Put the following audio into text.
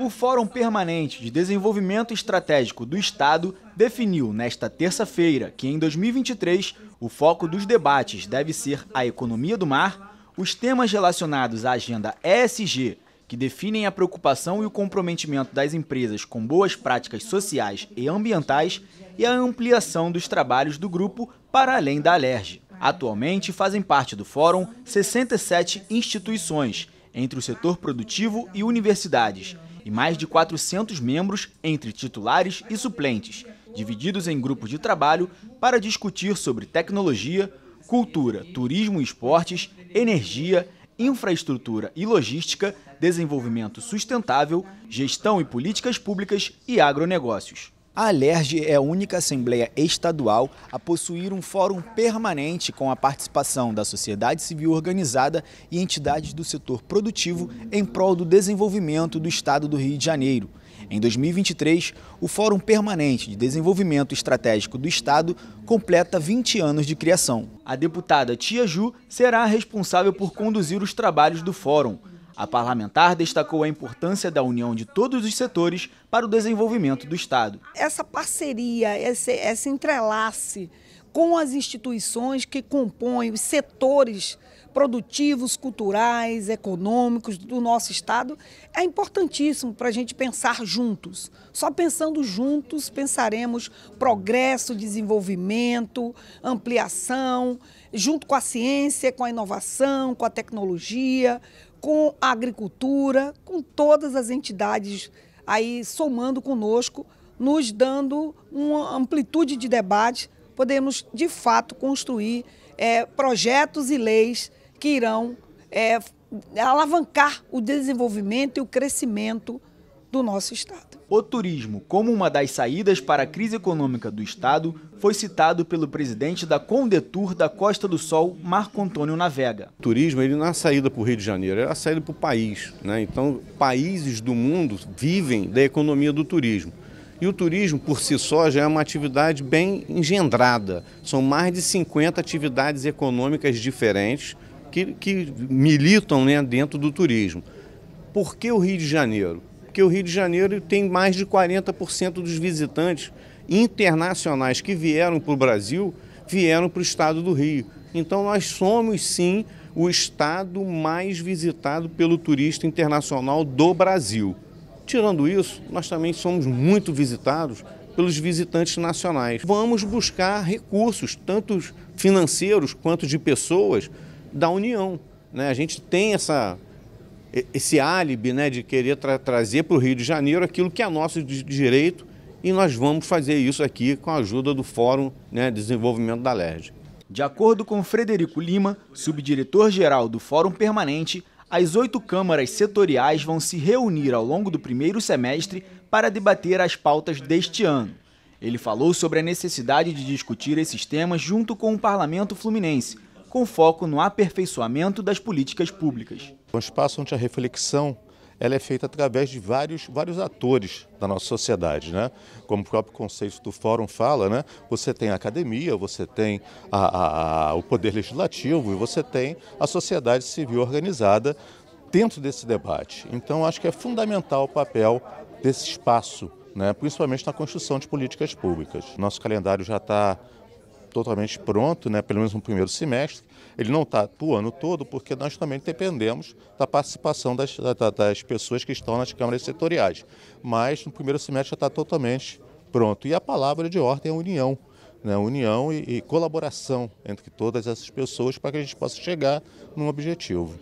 O Fórum Permanente de Desenvolvimento Estratégico do Estado definiu nesta terça-feira que, em 2023, o foco dos debates deve ser a economia do mar, os temas relacionados à agenda ESG, que definem a preocupação e o comprometimento das empresas com boas práticas sociais e ambientais, e a ampliação dos trabalhos do grupo para além da Alerj. Atualmente fazem parte do fórum 67 instituições, entre o setor produtivo e universidades e mais de 400 membros, entre titulares e suplentes, divididos em grupos de trabalho para discutir sobre tecnologia, cultura, turismo e esportes, energia, infraestrutura e logística, desenvolvimento sustentável, gestão e políticas públicas e agronegócios. A Alerj é a única assembleia estadual a possuir um fórum permanente com a participação da sociedade civil organizada e entidades do setor produtivo em prol do desenvolvimento do estado do Rio de Janeiro. Em 2023, o Fórum Permanente de Desenvolvimento Estratégico do Estado completa 20 anos de criação. A deputada Tia Ju será a responsável por conduzir os trabalhos do fórum. A parlamentar destacou a importância da união de todos os setores para o desenvolvimento do Estado. Essa parceria, esse, esse entrelace com as instituições que compõem os setores produtivos, culturais, econômicos do nosso Estado é importantíssimo para a gente pensar juntos. Só pensando juntos pensaremos progresso, desenvolvimento, ampliação, junto com a ciência, com a inovação, com a tecnologia, com a agricultura, com todas as entidades aí somando conosco, nos dando uma amplitude de debate, podemos de fato construir é, projetos e leis que irão é, alavancar o desenvolvimento e o crescimento do nosso Estado. O turismo, como uma das saídas para a crise econômica do Estado, foi citado pelo presidente da Condetur da Costa do Sol, Marco Antônio Navega. O turismo ele não é a saída para o Rio de Janeiro, é a saída para o país. Né? Então, países do mundo vivem da economia do turismo. E o turismo, por si só, já é uma atividade bem engendrada. São mais de 50 atividades econômicas diferentes que, que militam né, dentro do turismo. Por que o Rio de Janeiro? porque o Rio de Janeiro tem mais de 40% dos visitantes internacionais que vieram para o Brasil, vieram para o estado do Rio. Então nós somos sim o estado mais visitado pelo turista internacional do Brasil. Tirando isso, nós também somos muito visitados pelos visitantes nacionais. Vamos buscar recursos, tanto financeiros quanto de pessoas, da União. Né? A gente tem essa esse álibi né, de querer tra trazer para o Rio de Janeiro aquilo que é nosso de direito e nós vamos fazer isso aqui com a ajuda do Fórum né, Desenvolvimento da LERJ. De acordo com Frederico Lima, subdiretor-geral do Fórum Permanente, as oito câmaras setoriais vão se reunir ao longo do primeiro semestre para debater as pautas deste ano. Ele falou sobre a necessidade de discutir esses temas junto com o parlamento fluminense, com foco no aperfeiçoamento das políticas públicas. Um espaço onde a reflexão ela é feita através de vários, vários atores da nossa sociedade, né? Como o próprio conceito do fórum fala, né? Você tem a academia, você tem a, a, a, o poder legislativo e você tem a sociedade civil organizada dentro desse debate. Então, acho que é fundamental o papel desse espaço, né? Principalmente na construção de políticas públicas. Nosso calendário já está totalmente pronto, né, pelo menos no primeiro semestre. Ele não está o ano todo, porque nós também dependemos da participação das, da, das pessoas que estão nas câmaras setoriais. Mas no primeiro semestre já está totalmente pronto. E a palavra de ordem é união. Né, união e, e colaboração entre todas essas pessoas para que a gente possa chegar num objetivo.